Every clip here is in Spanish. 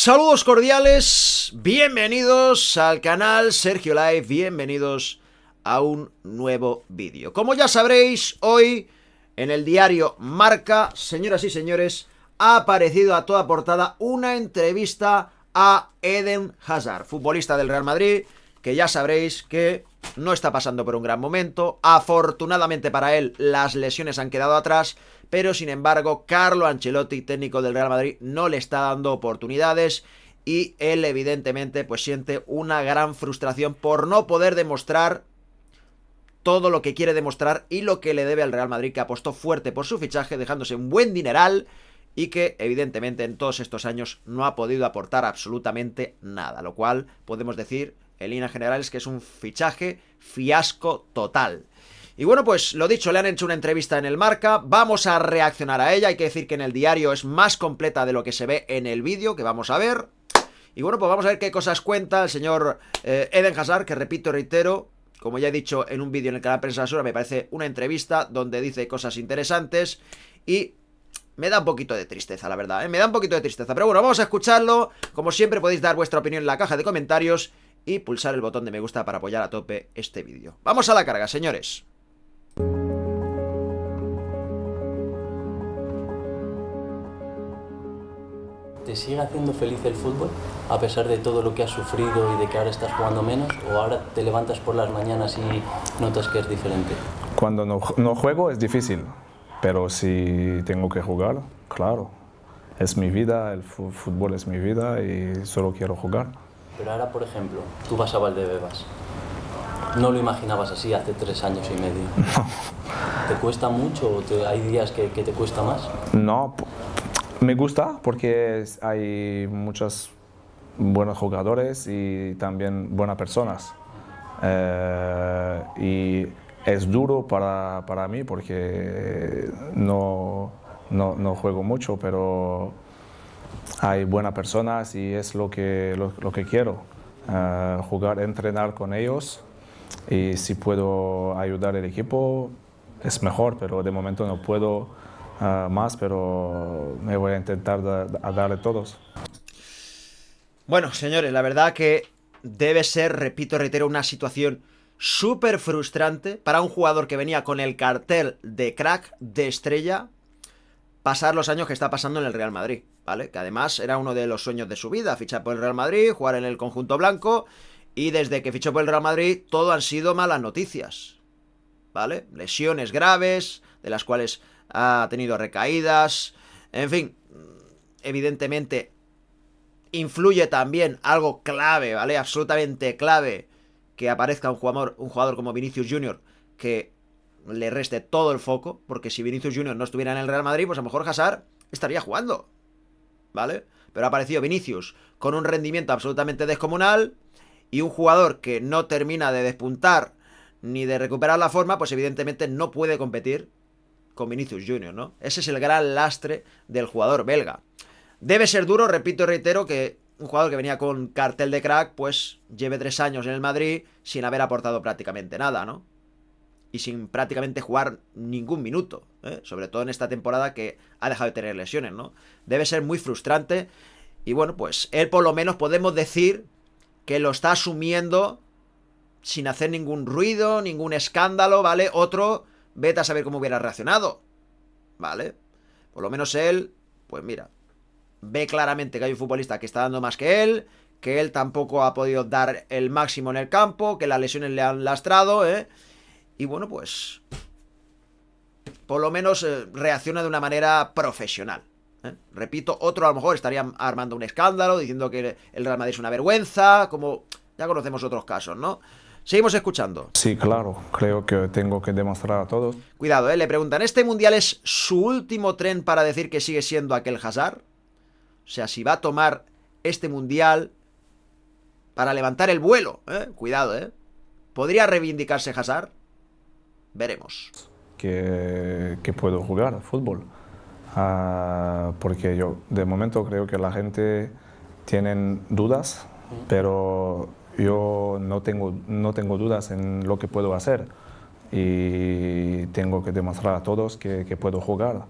Saludos cordiales, bienvenidos al canal Sergio Live, bienvenidos a un nuevo vídeo. Como ya sabréis, hoy en el diario Marca, señoras y señores, ha aparecido a toda portada una entrevista a Eden Hazard, futbolista del Real Madrid, que ya sabréis que no está pasando por un gran momento. Afortunadamente para él, las lesiones han quedado atrás, pero sin embargo Carlo Ancelotti, técnico del Real Madrid, no le está dando oportunidades y él evidentemente pues siente una gran frustración por no poder demostrar todo lo que quiere demostrar y lo que le debe al Real Madrid que apostó fuerte por su fichaje dejándose un buen dineral y que evidentemente en todos estos años no ha podido aportar absolutamente nada, lo cual podemos decir en líneas generales que es un fichaje fiasco total. Y bueno, pues lo dicho, le han hecho una entrevista en el Marca, vamos a reaccionar a ella, hay que decir que en el diario es más completa de lo que se ve en el vídeo que vamos a ver. Y bueno, pues vamos a ver qué cosas cuenta el señor eh, Eden Hazard, que repito, reitero, como ya he dicho en un vídeo en el canal Prensa Sura, me parece una entrevista donde dice cosas interesantes y me da un poquito de tristeza, la verdad, ¿eh? me da un poquito de tristeza. Pero bueno, vamos a escucharlo, como siempre podéis dar vuestra opinión en la caja de comentarios y pulsar el botón de me gusta para apoyar a tope este vídeo. Vamos a la carga, señores. ¿Te sigue haciendo feliz el fútbol a pesar de todo lo que has sufrido y de que ahora estás jugando menos? ¿O ahora te levantas por las mañanas y notas que es diferente? Cuando no, no juego es difícil, pero si tengo que jugar, claro. Es mi vida, el fútbol es mi vida y solo quiero jugar. Pero ahora, por ejemplo, tú vas a Valdebebas. No lo imaginabas así hace tres años y medio. ¿Te cuesta mucho o hay días que, que, te cuesta más? No, me gusta porque hay muchos buenos jugadores y también buenas personas. Eh, y es duro para, mí porque no, juego mucho, pero hay buenas personas y es lo que, lo, que quiero. Eh, jugar, entrenar con ellos y si puedo ayudar al equipo es mejor, pero de momento no puedo Ah, más, pero me voy a intentar a darle todos. Bueno, señores, la verdad que debe ser, repito, reitero, una situación súper frustrante para un jugador que venía con el cartel de crack, de estrella, pasar los años que está pasando en el Real Madrid, ¿vale? Que además era uno de los sueños de su vida, fichar por el Real Madrid, jugar en el conjunto blanco, y desde que fichó por el Real Madrid todo han sido malas noticias, ¿vale? Lesiones graves, de las cuales ha tenido recaídas, en fin, evidentemente influye también algo clave, ¿vale? Absolutamente clave que aparezca un jugador, un jugador como Vinicius Jr. que le reste todo el foco, porque si Vinicius Jr. no estuviera en el Real Madrid, pues a lo mejor Hazard estaría jugando, ¿vale? Pero ha aparecido Vinicius con un rendimiento absolutamente descomunal y un jugador que no termina de despuntar ni de recuperar la forma, pues evidentemente no puede competir con Vinicius Junior, ¿no? Ese es el gran lastre del jugador belga. Debe ser duro, repito y reitero, que un jugador que venía con cartel de crack, pues lleve tres años en el Madrid sin haber aportado prácticamente nada, ¿no? Y sin prácticamente jugar ningún minuto, ¿eh? sobre todo en esta temporada que ha dejado de tener lesiones, ¿no? Debe ser muy frustrante. Y bueno, pues él por lo menos podemos decir que lo está asumiendo sin hacer ningún ruido, ningún escándalo, ¿vale? Otro Vete a saber cómo hubiera reaccionado. ¿Vale? Por lo menos él, pues mira, ve claramente que hay un futbolista que está dando más que él, que él tampoco ha podido dar el máximo en el campo, que las lesiones le han lastrado, ¿eh? Y bueno, pues... Por lo menos eh, reacciona de una manera profesional. ¿eh? Repito, otro a lo mejor estaría armando un escándalo, diciendo que el Real Madrid es una vergüenza, como ya conocemos otros casos, ¿no? Seguimos escuchando. Sí, claro, creo que tengo que demostrar a todos. Cuidado, ¿eh? le preguntan, ¿este mundial es su último tren para decir que sigue siendo aquel Hazard? O sea, si va a tomar este mundial para levantar el vuelo, eh, cuidado, ¿eh? ¿Podría reivindicarse Hazard? Veremos. Que, puedo jugar fútbol. Ah, porque yo, de momento, creo que la gente tiene dudas, pero yo no tengo, no tengo dudas en lo que puedo hacer y tengo que demostrar a todos que, que puedo jugar.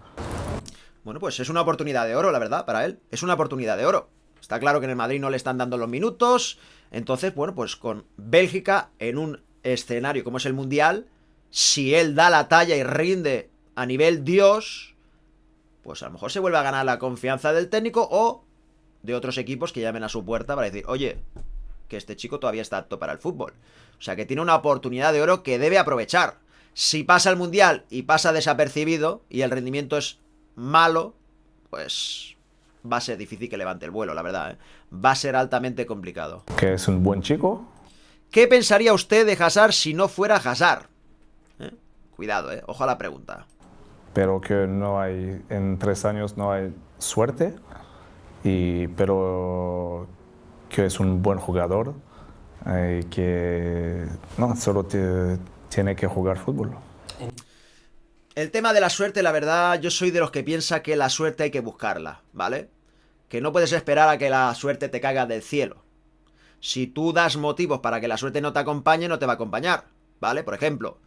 Bueno, pues es una oportunidad de oro, la verdad, para él. Es una oportunidad de oro. Está claro que en el Madrid no le están dando los minutos. Entonces, bueno, pues con Bélgica en un escenario como es el Mundial, si él da la talla y rinde a nivel Dios, pues a lo mejor se vuelve a ganar la confianza del técnico o de otros equipos que llamen a su puerta para decir, oye, que este chico todavía está apto para el fútbol. O sea que tiene una oportunidad de oro que debe aprovechar. Si pasa el Mundial y pasa desapercibido y el rendimiento es malo, pues va a ser difícil que levante el vuelo, la verdad. ¿eh? Va a ser altamente complicado. ¿Que es un buen chico? ¿Qué pensaría usted de Hazard si no fuera Hazard? ¿Eh? Cuidado, ¿eh? ojo a la pregunta. Pero que no hay, en tres años no hay suerte, y, pero que es un buen jugador y eh, que no, solo tiene que jugar fútbol. El tema de la suerte, la verdad, yo soy de los que piensa que la suerte hay que buscarla, ¿vale? Que no puedes esperar a que la suerte te caiga del cielo. Si tú das motivos para que la suerte no te acompañe, no te va a acompañar, ¿vale? Por ejemplo,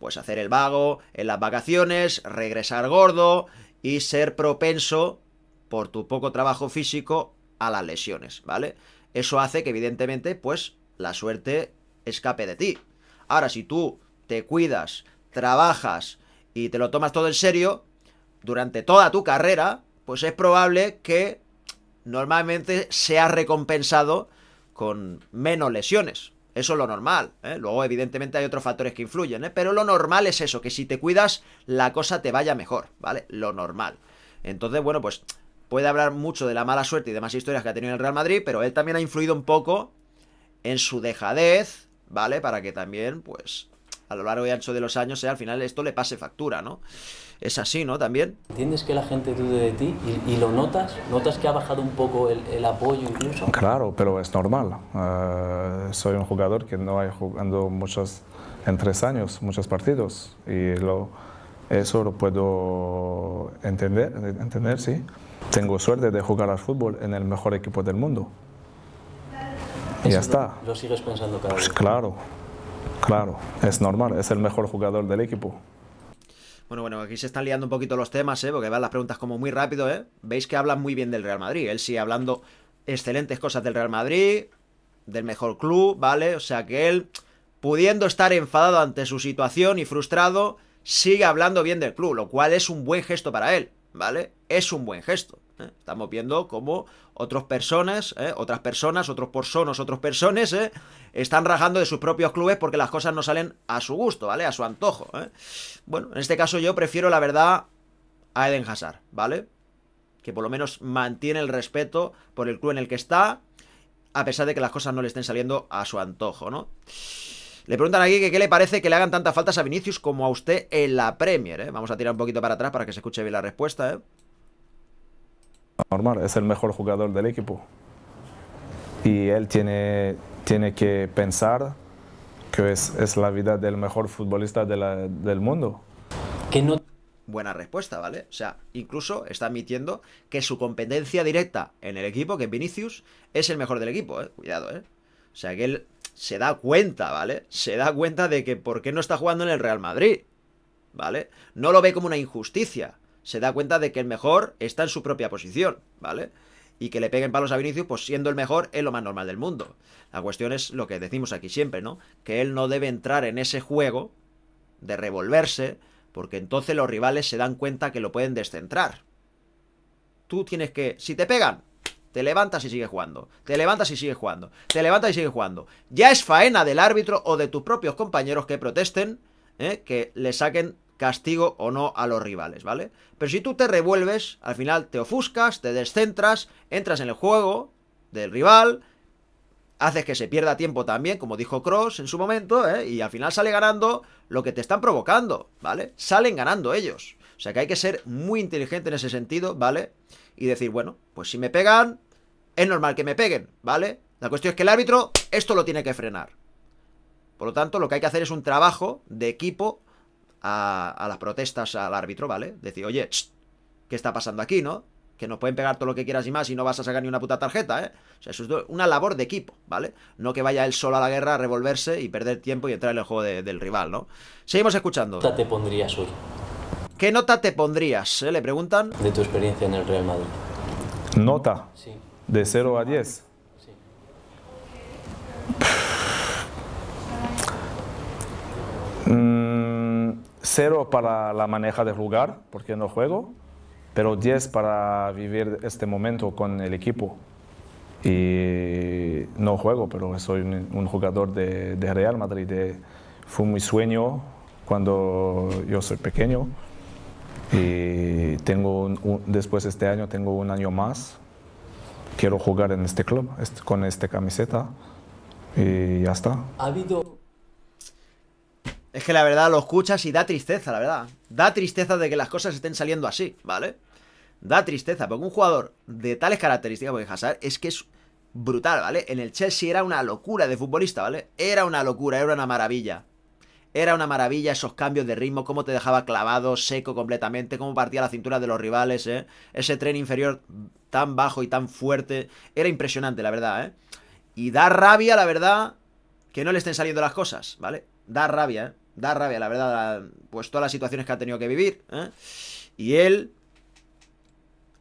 pues hacer el vago en las vacaciones, regresar gordo y ser propenso por tu poco trabajo físico a las lesiones, ¿vale? Eso hace que evidentemente, pues, la suerte escape de ti. Ahora, si tú te cuidas, trabajas y te lo tomas todo en serio, durante toda tu carrera, pues es probable que normalmente seas recompensado con menos lesiones. Eso es lo normal. ¿eh? Luego, evidentemente, hay otros factores que influyen, ¿eh? pero lo normal es eso, que si te cuidas, la cosa te vaya mejor, ¿vale? Lo normal. Entonces, bueno, pues puede hablar mucho de la mala suerte y demás historias que ha tenido el Real Madrid, pero él también ha influido un poco en su dejadez, ¿vale? Para que también, pues, a lo largo y ancho de los años, sea, eh, al final esto le pase factura, ¿no? Es así, ¿no? También. ¿Entiendes que la gente dude de ti y, lo notas? ¿Notas que ha bajado un poco el, apoyo incluso? Claro, pero es normal. Eh, soy un jugador que no ha jugando muchos, en tres años, muchos partidos y lo, eso lo puedo entender, entender sí tengo suerte de jugar al fútbol en el mejor equipo del mundo. Y ya está. Lo, sigues pensando cada pues Claro, claro, es normal, es el mejor jugador del equipo. Bueno, bueno, aquí se están liando un poquito los temas, ¿eh? porque van las preguntas como muy rápido, ¿eh? Veis que habla muy bien del Real Madrid. Él sigue hablando excelentes cosas del Real Madrid, del mejor club, ¿vale? O sea que él, pudiendo estar enfadado ante su situación y frustrado, sigue hablando bien del club, lo cual es un buen gesto para él. ¿vale? Es un buen gesto. ¿eh? Estamos viendo cómo otras personas, ¿eh? otras personas, otros personas, otros personas, ¿eh? están rajando de sus propios clubes porque las cosas no salen a su gusto, ¿vale? A su antojo. ¿eh? Bueno, en este caso yo prefiero, la verdad, a Eden Hazard, ¿vale? Que por lo menos mantiene el respeto por el club en el que está, a pesar de que las cosas no le estén saliendo a su antojo, ¿no? Le preguntan aquí que qué le parece que le hagan tantas faltas a Vinicius como a usted en la Premier. ¿eh? Vamos a tirar un poquito para atrás para que se escuche bien la respuesta. ¿eh? Normal, es el mejor jugador del equipo. Y él tiene, tiene que pensar que es, la vida del mejor futbolista del mundo. buena respuesta, ¿vale? O sea, incluso está admitiendo que su competencia directa en el equipo, que es Vinicius, es el mejor del equipo, ¿eh? Cuidado, ¿eh? O sea, que él se da cuenta, ¿vale? Se da cuenta de que por qué no está jugando en el Real Madrid, ¿vale? No lo ve como una injusticia. Se da cuenta de que el mejor está en su propia posición, ¿vale? Y que le peguen palos a Vinicius, pues siendo el mejor es lo más normal del mundo. La cuestión es lo que decimos aquí siempre, ¿no? Que él no debe entrar en ese juego de revolverse, porque entonces los rivales se dan cuenta que lo pueden descentrar. Tú tienes que, si te pegan, te levantas y sigues jugando. Te levantas y sigues jugando. Te levantas y sigues jugando. Ya es faena del árbitro o de tus propios compañeros que protesten ¿eh? que le saquen castigo o no a los rivales, ¿vale? Pero si tú te revuelves, al final te ofuscas, te descentras, entras en el juego del rival, haces que se pierda tiempo también, como dijo Cross en su momento, ¿eh? y al final sale ganando lo que te están provocando, ¿vale? Salen ganando ellos. O sea que hay que ser muy inteligente en ese sentido, ¿vale? vale y decir, bueno, pues si me pegan, es normal que me peguen, ¿vale? La cuestión es que el árbitro esto lo tiene que frenar. Por lo tanto, lo que hay que hacer es un trabajo de equipo a, las protestas al árbitro, ¿vale? Decir, oye, ¿qué está pasando aquí, no? Que nos pueden pegar todo lo que quieras y más y no vas a sacar ni una puta tarjeta, ¿eh? O sea, eso es una labor de equipo, ¿vale? No que vaya él solo a la guerra a revolverse y perder tiempo y entrar en el juego del rival, ¿no? Seguimos escuchando. te pondrías hoy? ¿Qué nota te pondrías? Eh, le preguntan. De tu experiencia en el Real Madrid. ¿Nota? Sí. ¿De 0 a 10? Sí. 0 mm, para la maneja de jugar porque no juego, pero 10 para vivir este momento con el equipo y no juego, pero soy un, jugador de, Real Madrid. De, fue mi sueño cuando yo soy pequeño. Y eh, tengo un, después este año tengo un año más. Quiero jugar en este club este, con esta camiseta y ya está. Ha habido... Es que la verdad lo escuchas y da tristeza, la verdad. Da tristeza de que las cosas estén saliendo así, ¿vale? Da tristeza, porque un jugador de tales características, como Hazard es que es brutal, ¿vale? En el Chelsea era una locura de futbolista, ¿vale? Era una locura, era una maravilla. Era una maravilla esos cambios de ritmo, cómo te dejaba clavado, seco completamente, cómo partía la cintura de los rivales, ¿eh? Ese tren inferior tan bajo y tan fuerte. Era impresionante, la verdad, ¿eh? Y da rabia, la verdad, que no le estén saliendo las cosas, ¿vale? Da rabia, ¿eh? Da rabia, la verdad, pues todas las situaciones que ha tenido que vivir, ¿eh? Y él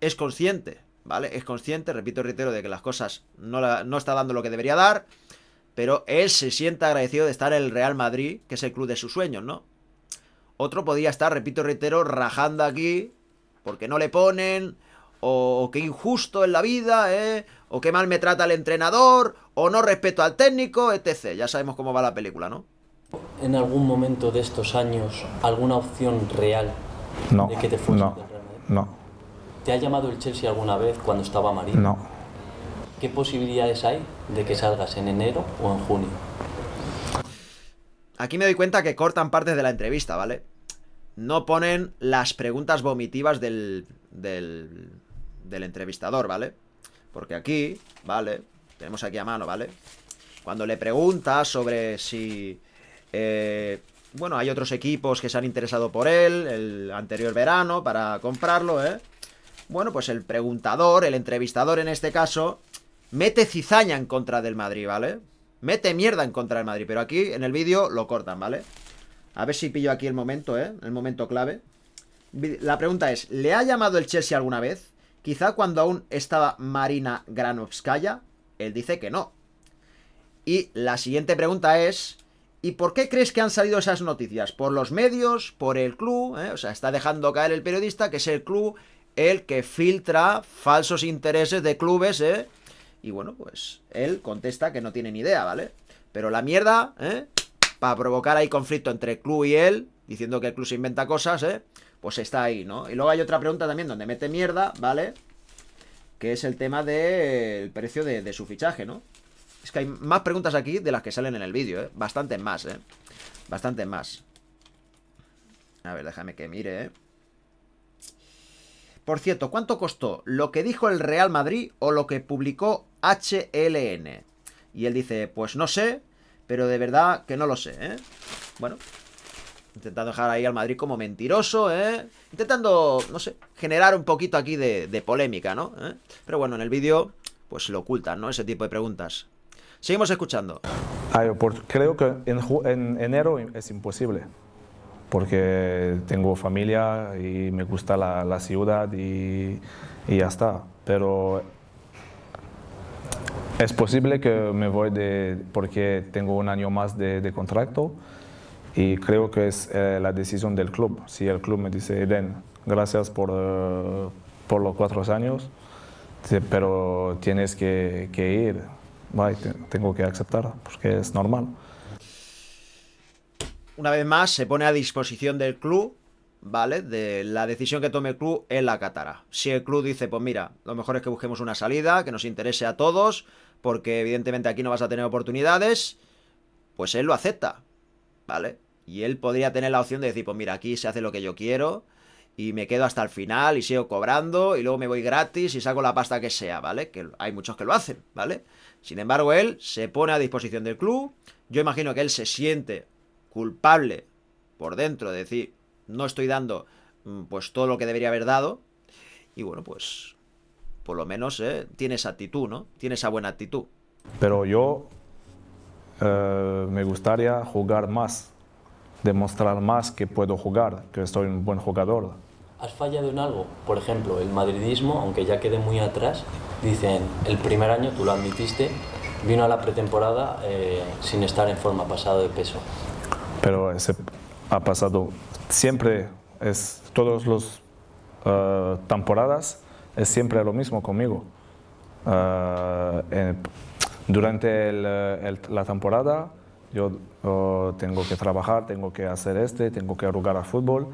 es consciente, ¿vale? Es consciente, repito y reitero, de que las cosas no, no está dando lo que debería dar pero él se siente agradecido de estar en el Real Madrid, que es el club de sus sueños, ¿no? Otro podía estar, repito, reitero, rajando aquí, porque no le ponen, o, qué injusto en la vida, ¿eh? o qué mal me trata el entrenador, o no respeto al técnico, etc. Ya sabemos cómo va la película, ¿no? ¿En algún momento de estos años alguna opción real de que te fuese no, del Real Madrid? No. ¿Te ha llamado el Chelsea alguna vez cuando estaba Marín? No. ¿qué posibilidades hay de que salgas en enero o en junio? Aquí me doy cuenta que cortan partes de la entrevista, ¿vale? No ponen las preguntas vomitivas del, del, del entrevistador, ¿vale? Porque aquí, ¿vale? Tenemos aquí a mano, ¿vale? Cuando le pregunta sobre si... Eh, bueno, hay otros equipos que se han interesado por él el anterior verano para comprarlo, ¿eh? Bueno, pues el preguntador, el entrevistador en este caso, mete cizaña en contra del Madrid, ¿vale? Mete mierda en contra del Madrid, pero aquí en el vídeo lo cortan, ¿vale? A ver si pillo aquí el momento, ¿eh? El momento clave. La pregunta es, ¿le ha llamado el Chelsea alguna vez? Quizá cuando aún estaba Marina Granovskaya. Él dice que no. Y la siguiente pregunta es, ¿y por qué crees que han salido esas noticias? ¿Por los medios? ¿Por el club? ¿Eh? O sea, está dejando caer el periodista que es el club el que filtra falsos intereses de clubes, ¿eh? Y bueno, pues él contesta que no tiene ni idea, ¿vale? Pero la mierda, ¿eh? Para provocar ahí conflicto entre el club y él, diciendo que el club se inventa cosas, ¿eh? Pues está ahí, ¿no? Y luego hay otra pregunta también donde mete mierda, ¿vale? Que es el tema del precio de, de, su fichaje, ¿no? Es que hay más preguntas aquí de las que salen en el vídeo, ¿eh? Bastantes más, ¿eh? Bastantes más. A ver, déjame que mire, ¿eh? Por cierto, ¿cuánto costó lo que dijo el Real Madrid o lo que publicó HLN. Y él dice, pues no sé, pero de verdad que no lo sé, ¿eh? Bueno, intentando dejar ahí al Madrid como mentiroso, ¿eh? Intentando, no sé, generar un poquito aquí de, polémica, ¿no? ¿Eh? Pero bueno, en el vídeo, pues lo ocultan, ¿no? Ese tipo de preguntas. Seguimos escuchando. Creo que en, enero es imposible, porque tengo familia y me gusta la, ciudad y, y ya está. Pero es posible que me voy porque tengo un año más de, contrato y creo que es eh, la decisión del club. Si el club me dice, Eden, gracias por, eh, los cuatro años, pero tienes que, ir, tengo que aceptar porque es normal. Una vez más, se pone a disposición del club ¿vale? De la decisión que tome el club, en la acatará. Si el club dice, pues mira, lo mejor es que busquemos una salida que nos interese a todos, porque evidentemente aquí no vas a tener oportunidades, pues él lo acepta, ¿vale? Y él podría tener la opción de decir, pues mira, aquí se hace lo que yo quiero y me quedo hasta el final y sigo cobrando y luego me voy gratis y saco la pasta que sea, ¿vale? Que hay muchos que lo hacen, ¿vale? Sin embargo, él se pone a disposición del club. Yo imagino que él se siente culpable por dentro de decir, no estoy dando mm, pues todo lo que debería haber dado. Y bueno, pues por lo menos eh, tiene esa actitud, ¿no? Tiene esa buena actitud. Pero yo eh, me gustaría jugar más, demostrar más que puedo jugar, que soy un buen jugador. ¿Has fallado en algo? Por ejemplo, el madridismo, aunque ya quede muy atrás, dicen, el primer año, tú lo admitiste, vino a la pretemporada eh, sin estar en forma, pasado de peso. Pero ese ha pasado siempre es, todas las eh, temporadas, es siempre lo mismo conmigo. Eh, durante eh, la temporada yo oh, tengo que trabajar, tengo que hacer este, tengo que arrugar al fútbol.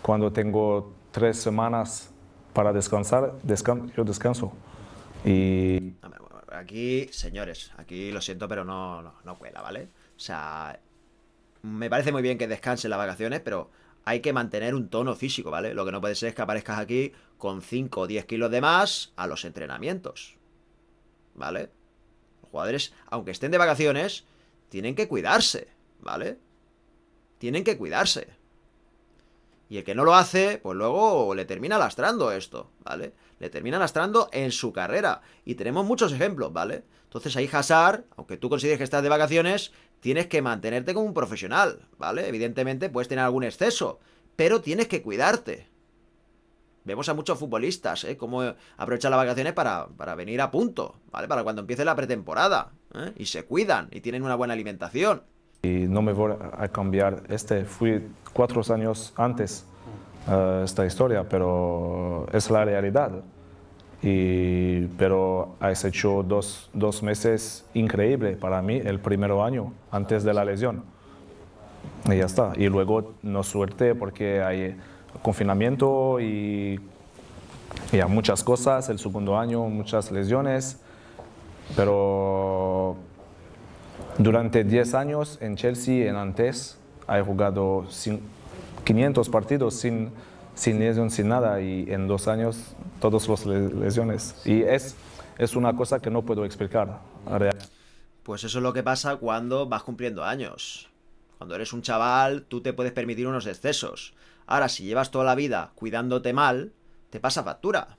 Cuando tengo tres semanas para descansar, yo descanso. Y... Aquí, señores, aquí lo siento, pero no, no, no cuela, ¿vale? O sea, me parece muy bien que descansen las vacaciones, pero hay que mantener un tono físico, ¿vale? Lo que no puede ser es que aparezcas aquí con 5 o 10 kilos de más a los entrenamientos, ¿vale? Los jugadores, aunque estén de vacaciones, tienen que cuidarse, ¿vale? Tienen que cuidarse. Y el que no lo hace, pues luego le termina lastrando esto, ¿vale? Le termina lastrando en su carrera. Y tenemos muchos ejemplos, ¿vale? Entonces ahí Hazard, aunque tú consideres que estás de vacaciones, tienes que mantenerte como un profesional, ¿vale? Evidentemente puedes tener algún exceso, pero tienes que cuidarte. Vemos a muchos futbolistas, ¿eh? Cómo aprovechan las vacaciones para, para, venir a punto, ¿vale? Para cuando empiece la pretemporada. ¿eh? Y se cuidan y tienen una buena alimentación. Y no me voy a cambiar este. Fui cuatro años antes eh, esta historia, pero es la realidad. Y, pero has hecho dos, dos meses increíbles para mí, el primer año, antes de la lesión. Y ya está. Y luego no suerte porque hay confinamiento y, muchas cosas, el segundo año, muchas lesiones. Pero durante 10 años en Chelsea, en antes, he jugado 500 partidos sin sin lesión, sin nada, y en dos años todas las lesiones. Y es, es una cosa que no puedo explicar. Pues eso es lo que pasa cuando vas cumpliendo años. Cuando eres un chaval, tú te puedes permitir unos excesos. Ahora, si llevas toda la vida cuidándote mal, te pasa factura.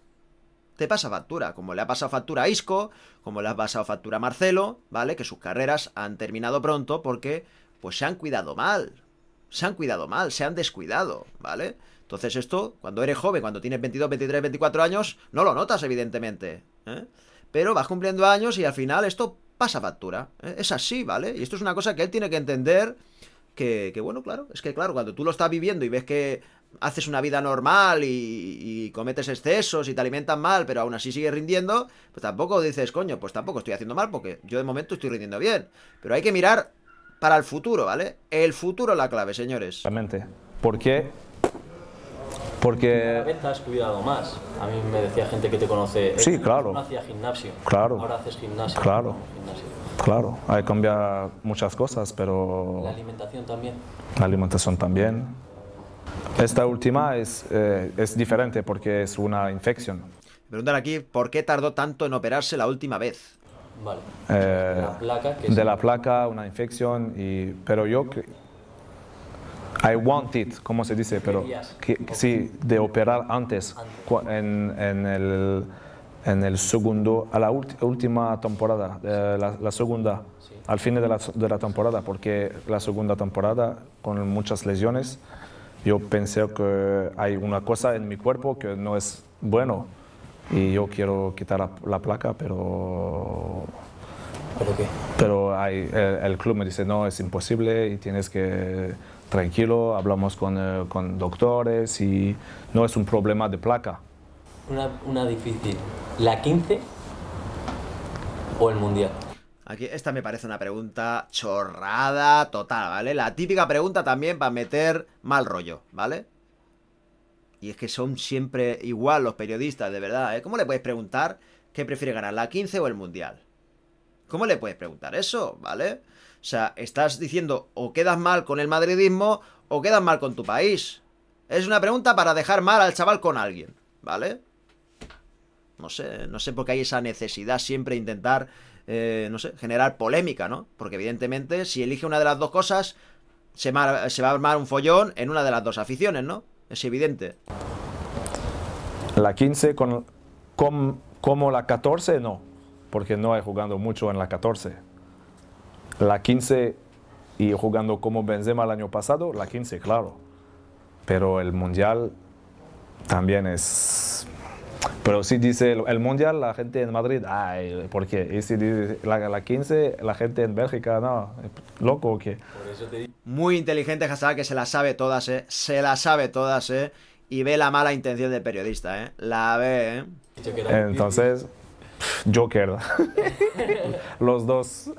Te pasa factura, como le ha pasado factura a Isco, como le ha pasado factura a Marcelo, ¿vale? Que sus carreras han terminado pronto porque pues se han cuidado mal. Se han cuidado mal, se han descuidado, ¿vale? Entonces esto, cuando eres joven, cuando tienes 22, 23, 24 años, no lo notas, evidentemente. ¿eh? Pero vas cumpliendo años y al final esto pasa factura. ¿eh? Es así, ¿vale? Y esto es una cosa que él tiene que entender. Que, bueno, claro, es que claro, cuando tú lo estás viviendo y ves que haces una vida normal y, cometes excesos y te alimentan mal, pero aún así sigues rindiendo, pues tampoco dices, coño, pues tampoco estoy haciendo mal porque yo de momento estoy rindiendo bien. Pero hay que mirar para el futuro, ¿vale? El futuro es la clave, señores. Exactamente. qué? Porque... Vez has cuidado más. A mí me decía gente que te conoce. Eh, sí, claro. hacía gimnasio. Claro. Ahora haces gimnasio. Claro. Claro. Hay que cambiar muchas cosas, pero... La alimentación también. La alimentación también. Esta última es, eh, es diferente porque es una infección. Preguntar preguntan aquí por qué tardó tanto en operarse la última vez. Vale. Eh, de la placa. una infección, y, pero yo I want it, como se dice, pero sí, de operar antes, en, en, el, segundo, a la última temporada, eh, la, segunda, al fin de la, temporada, porque la segunda temporada, con muchas lesiones, yo pensé que hay una cosa en mi cuerpo que no es bueno y yo quiero quitar la, placa, pero ¿Pero, qué? pero el, club me dice, no, es imposible y tienes que tranquilo, hablamos eh, con, doctores y no es un problema de placa. Una, difícil, ¿la 15 o el Mundial? Aquí, esta me parece una pregunta chorrada total, ¿vale? La típica pregunta también para meter mal rollo, ¿vale? Y es que son siempre igual los periodistas, de verdad, ¿eh? ¿Cómo le puedes preguntar qué prefiere ganar, la 15 o el Mundial? ¿Cómo le puedes preguntar eso? ¿Vale? O sea, estás diciendo o quedas mal con el madridismo o quedas mal con tu país. Es una pregunta para dejar mal al chaval con alguien, ¿vale? No sé, no sé por qué hay esa necesidad siempre de intentar, eh, no sé, generar polémica, ¿no? Porque evidentemente si elige una de las dos cosas, se, va a armar un follón en una de las dos aficiones, ¿no? Es evidente. La 15 con, con como la 14 no porque no hay jugando mucho en la 14. La 15 y jugando como Benzema el año pasado, la 15, claro. Pero el Mundial también es... Pero si dice el Mundial, la gente en Madrid, ay, ¿por qué? Y si dice la, la 15, la gente en Bélgica, no, loco o qué. Muy inteligente Hazard, que se la sabe todas, ¿eh? Se la sabe todas, ¿eh? Y ve la mala intención del periodista, ¿eh? La ve, ¿eh? Entonces... Joker. Los dos.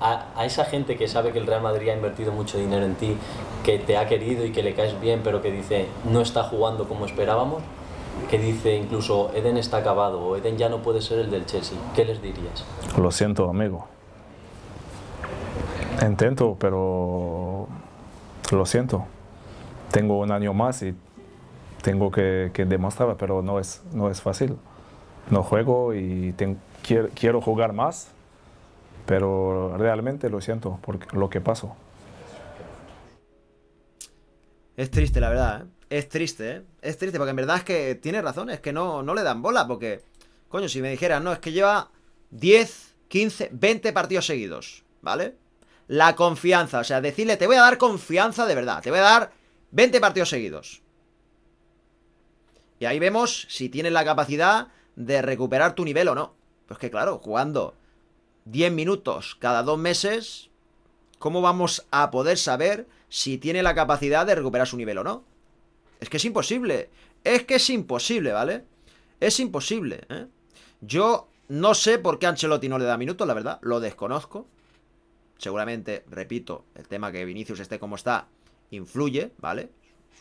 A, esa gente que sabe que el Real Madrid ha invertido mucho dinero en ti, que te ha querido y que le caes bien, pero que dice no está jugando como esperábamos, que dice incluso Eden está acabado o Eden ya no puede ser el del Chelsea, ¿qué les dirías? Lo siento, amigo. Intento, pero lo siento. Tengo un año más y tengo que, que demostrar, pero no es, no es fácil no juego y quiero, jugar más, pero realmente lo siento por lo que pasó. Es triste, la verdad, ¿eh? Es triste, ¿eh? Es triste, porque en verdad es que tiene razón, es que no, no le dan bola, porque, coño, si me dijeran, no, es que lleva 10, 15, 20 partidos seguidos, ¿vale? La confianza, o sea, decirle, te voy a dar confianza de verdad, te voy a dar 20 partidos seguidos. Y ahí vemos si tienes la capacidad de recuperar tu nivel o no. Pues que claro, jugando 10 minutos cada dos meses, ¿cómo vamos a poder saber si tiene la capacidad de recuperar su nivel o no? Es que es imposible. Es que es imposible, ¿vale? Es imposible, ¿eh? Yo no sé por qué Ancelotti no le da minutos, la verdad. Lo desconozco. Seguramente, repito, el tema que Vinicius esté como está influye, ¿vale?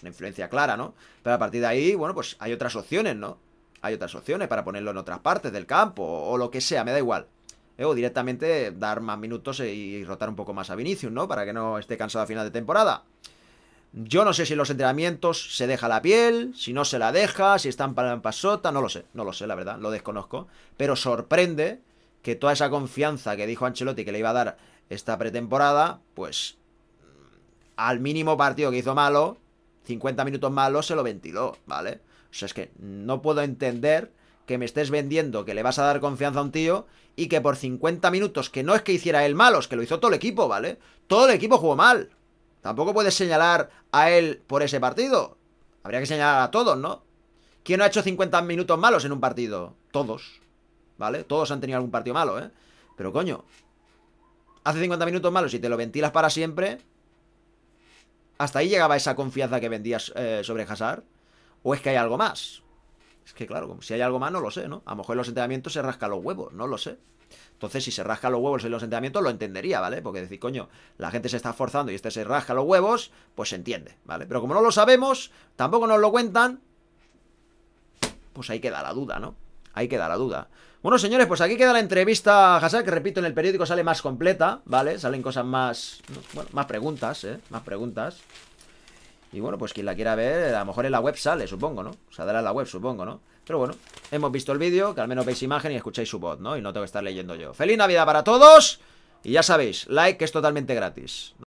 Una influencia clara, ¿no? Pero a partir de ahí, bueno, pues hay otras opciones, ¿no? Hay otras opciones para ponerlo en otras partes del campo o, lo que sea, me da igual. Eh, o directamente dar más minutos e, y rotar un poco más a Vinicius, ¿no? Para que no esté cansado a final de temporada. Yo no sé si en los entrenamientos se deja la piel, si no se la deja, si están para en pasota, no lo sé, no lo sé, la verdad, lo desconozco. Pero sorprende que toda esa confianza que dijo Ancelotti que le iba a dar esta pretemporada, pues al mínimo partido que hizo malo, 50 minutos malos, se lo ventiló, ¿vale? O sea, es que no puedo entender que me estés vendiendo que le vas a dar confianza a un tío y que por 50 minutos, que no es que hiciera él malos, que lo hizo todo el equipo, ¿vale? Todo el equipo jugó mal. Tampoco puedes señalar a él por ese partido. Habría que señalar a todos, ¿no? ¿Quién ha hecho 50 minutos malos en un partido? Todos. ¿Vale? Todos han tenido algún partido malo, ¿eh? Pero coño, hace 50 minutos malos y te lo ventilas para siempre. Hasta ahí llegaba esa confianza que vendías eh, sobre Hazard. ¿O es que hay algo más? Es que claro, si hay algo más no lo sé, ¿no? A lo mejor en los entrenamientos se rasca los huevos, no lo sé. Entonces, si se rasca los huevos en los entrenamientos, lo entendería, ¿vale? Porque decir, coño, la gente se está forzando y este se rasca los huevos, pues se entiende, ¿vale? Pero como no lo sabemos, tampoco nos lo cuentan, pues ahí queda la duda, ¿no? Ahí queda la duda. Bueno, señores, pues aquí queda la entrevista a que repito, en el periódico sale más completa, ¿vale? Salen cosas más, bueno, más preguntas, ¿eh? Más preguntas. Y bueno, pues quien la quiera ver, a lo mejor en la web sale, supongo, ¿no? O dará en la web, supongo, ¿no? Pero bueno, hemos visto el vídeo, que al menos veis imagen y escucháis su voz, ¿no? Y no tengo que estar leyendo yo. ¡Feliz Navidad para todos! Y ya sabéis, like que es totalmente gratis.